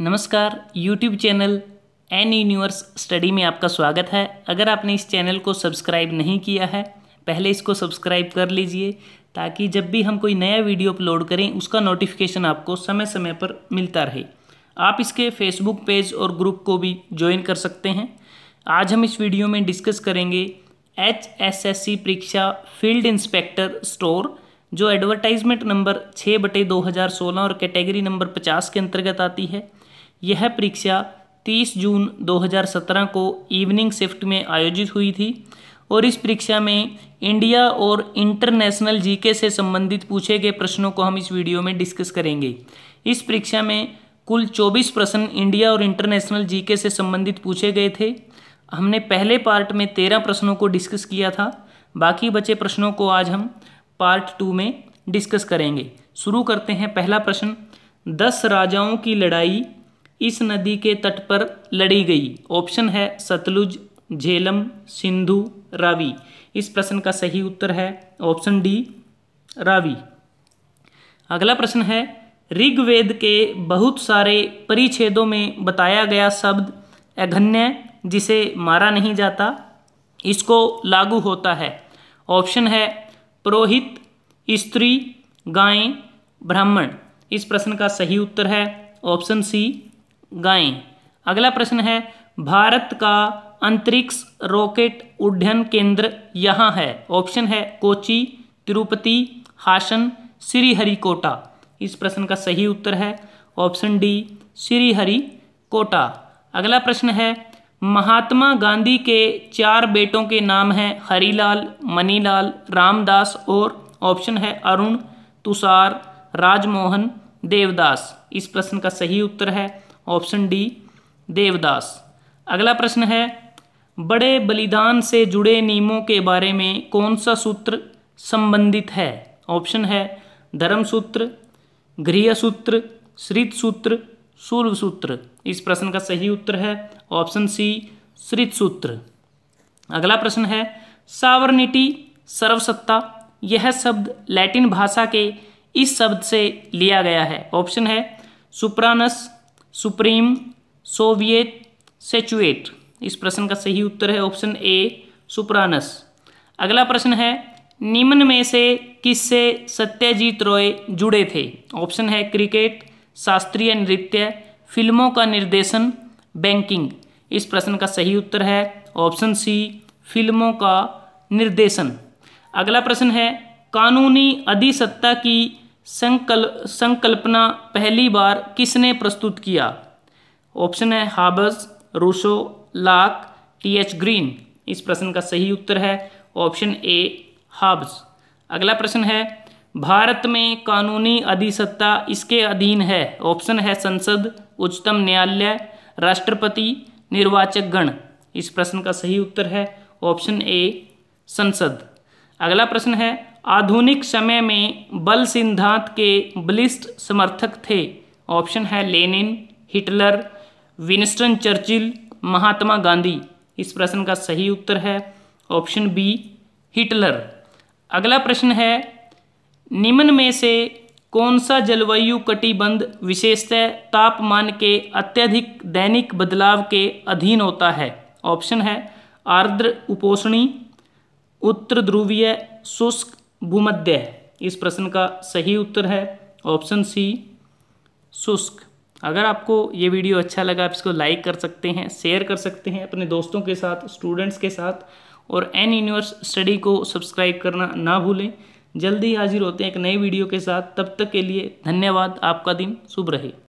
नमस्कार YouTube channel N universe study में आपका स्वागत है अगर आपने इस चैनल को सब्सक्राइब नहीं किया है पहले इसको सब्सक्राइब कर लीजिए ताकि जब भी हम कोई नया वीडियो अपलोड करें उसका नोटिफिकेशन आपको समय समय पर मिलता रहे आप इसके फेसबुक पेज और ग्रुप को भी ज्वाइन कर सकते हैं आज हम इस वीडियो में डिस्कस करेंगे एच एस एस सी परीक्षा फील्ड इंस्पेक्टर स्टोर जो एडवर्टाइजमेंट नंबर छः बटे दो हज़ार सोलह और कैटेगरी नंबर पचास के अंतर्गत आती है यह परीक्षा 30 जून 2017 को इवनिंग शिफ्ट में आयोजित हुई थी और इस परीक्षा में इंडिया और इंटरनेशनल जीके से संबंधित पूछे गए प्रश्नों को हम इस वीडियो में डिस्कस करेंगे इस परीक्षा में कुल 24 प्रश्न इंडिया और इंटरनेशनल जीके से संबंधित पूछे गए थे हमने पहले पार्ट में तेरह प्रश्नों को डिस्कस किया था बाकी बचे प्रश्नों को आज हम पार्ट टू में डिस्कस करेंगे शुरू करते हैं पहला प्रश्न दस राजाओं की लड़ाई इस नदी के तट पर लड़ी गई ऑप्शन है सतलुज झेलम सिंधु रावी इस प्रश्न का सही उत्तर है ऑप्शन डी रावी अगला प्रश्न है ऋग्वेद के बहुत सारे परिच्छेदों में बताया गया शब्द अघन्य जिसे मारा नहीं जाता इसको लागू होता है ऑप्शन है पुरोहित स्त्री गाय ब्राह्मण इस प्रश्न का सही उत्तर है ऑप्शन सी गाएं अगला प्रश्न है भारत का अंतरिक्ष रॉकेट उड्डयन केंद्र यहाँ है ऑप्शन है कोची तिरुपति हासन श्रीहरिकोटा इस प्रश्न का सही उत्तर है ऑप्शन डी श्रीहरिकोटा अगला प्रश्न है महात्मा गांधी के चार बेटों के नाम हैं हरिलाल मनीलाल रामदास और ऑप्शन है अरुण तुषार राजमोहन देवदास इस प्रश्न का सही उत्तर है ऑप्शन डी देवदास अगला प्रश्न है बड़े बलिदान से जुड़े नियमों के बारे में कौन सा सूत्र संबंधित है ऑप्शन है धर्म सूत्र गृह सूत्र श्रित सूत्र सूर्य सूत्र इस प्रश्न का सही उत्तर है ऑप्शन सी श्रित सूत्र अगला प्रश्न है सावरनिटी सर्वसत्ता यह शब्द लैटिन भाषा के इस शब्द से लिया गया है ऑप्शन है सुप्रानस सुप्रीम सोवियत सेचुएट इस प्रश्न का सही उत्तर है ऑप्शन ए सुप्रानस अगला प्रश्न है निम्न में से किससे सत्यजीत रॉय जुड़े थे ऑप्शन है क्रिकेट शास्त्रीय नृत्य फिल्मों का निर्देशन बैंकिंग इस प्रश्न का सही उत्तर है ऑप्शन सी फिल्मों का निर्देशन अगला प्रश्न है कानूनी अधिसत्ता की संकल संकल्पना पहली बार किसने प्रस्तुत किया ऑप्शन है Hobbes Rousseau Locke T H Green इस प्रश्न का सही उत्तर है ऑप्शन ए हाब्स अगला प्रश्न है भारत में कानूनी अधिसत्ता इसके अधीन है ऑप्शन है संसद उच्चतम न्यायालय राष्ट्रपति निर्वाचक गण इस प्रश्न का सही उत्तर है ऑप्शन ए संसद अगला प्रश्न है आधुनिक समय में बल सिद्धांत के बलिष्ठ समर्थक थे ऑप्शन है Lenin Hitler Winston Churchill Mahatma Gandhi इस प्रश्न का सही उत्तर है ऑप्शन बी हिटलर अगला प्रश्न है निम्न में से कौन सा जलवायु कटिबंध विशेषतः तापमान के अत्यधिक दैनिक बदलाव के अधीन होता है ऑप्शन है आर्द्र उपोषणी उत्तर ध्रुवीय शुष्क भूमध्य है इस प्रश्न का सही उत्तर है ऑप्शन सी शुष्क अगर आपको ये वीडियो अच्छा लगा आप इसको लाइक कर सकते हैं शेयर कर सकते हैं अपने दोस्तों के साथ स्टूडेंट्स के साथ और एन यूनिवर्स स्टडी को सब्सक्राइब करना ना भूलें जल्दी हाजिर होते हैं एक नए वीडियो के साथ तब तक के लिए धन्यवाद आपका दिन शुभ रहे